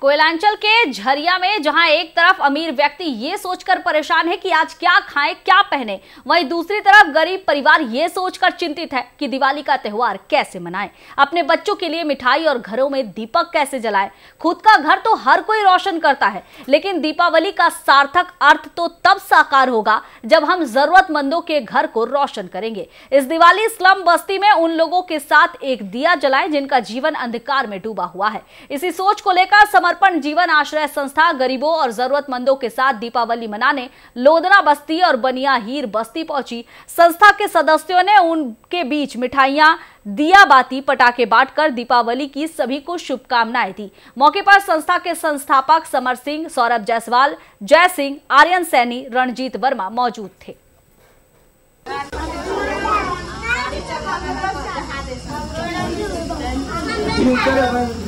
कोयलांचल के झरिया में जहां एक तरफ अमीर व्यक्ति ये सोचकर परेशान है कि आज क्या खाएं क्या पहने वहीं दूसरी तरफ गरीब परिवार ये सोचकर चिंतित है कि दिवाली का त्यौहार कैसे मनाएं अपने बच्चों के लिए मिठाई और घरों में दीपक कैसे जलाएं खुद का घर तो हर कोई रोशन करता है लेकिन दीपावली का सार्थक अर्थ तो तब साकार होगा जब हम जरूरतमंदों के घर को रोशन करेंगे इस दिवाली स्लम बस्ती में उन लोगों के साथ एक दिया जलाएं जिनका जीवन अंधकार में डूबा हुआ है इसी सोच को लेकर समर्पण जीवन आश्रय संस्था गरीबों और जरूरतमंदों के साथ दीपावली मनाने लोदना बस्ती और बनिया हीर बस्ती पहुंची संस्था के सदस्यों ने उनके बीच मिठाइयां दिया बाती पटाखे बांटकर दीपावली की सभी को शुभकामनाएं दी मौके पर संस्था के संस्थापक समर सिंह सौरभ जायसवाल जय सिंह आर्यन सैनी रणजीत वर्मा मौजूद थे